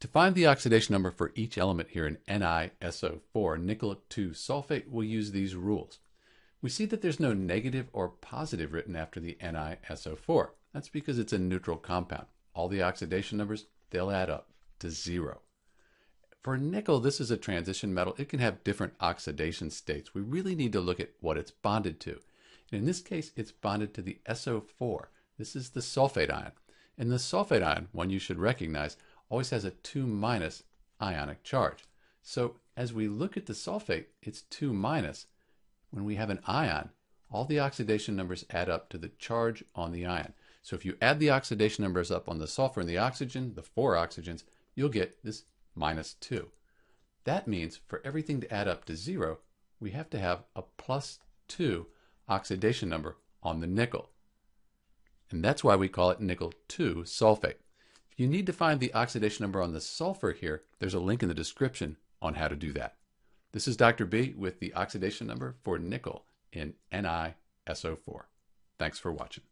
To find the oxidation number for each element here in NiSO4, nickel 2 sulfate, we'll use these rules. We see that there's no negative or positive written after the NiSO4. That's because it's a neutral compound. All the oxidation numbers, they'll add up to zero. For nickel, this is a transition metal. It can have different oxidation states. We really need to look at what it's bonded to. And in this case, it's bonded to the SO4. This is the sulfate ion. And the sulfate ion, one you should recognize, always has a 2 minus ionic charge. So as we look at the sulfate, it's 2 minus. When we have an ion, all the oxidation numbers add up to the charge on the ion. So if you add the oxidation numbers up on the sulfur and the oxygen, the four oxygens, you'll get this minus 2. That means for everything to add up to 0, we have to have a plus 2 oxidation number on the nickel. And that's why we call it nickel 2 sulfate. You need to find the oxidation number on the sulfur here. There's a link in the description on how to do that. This is Dr. B with the oxidation number for nickel in NiSO4. Thanks for watching.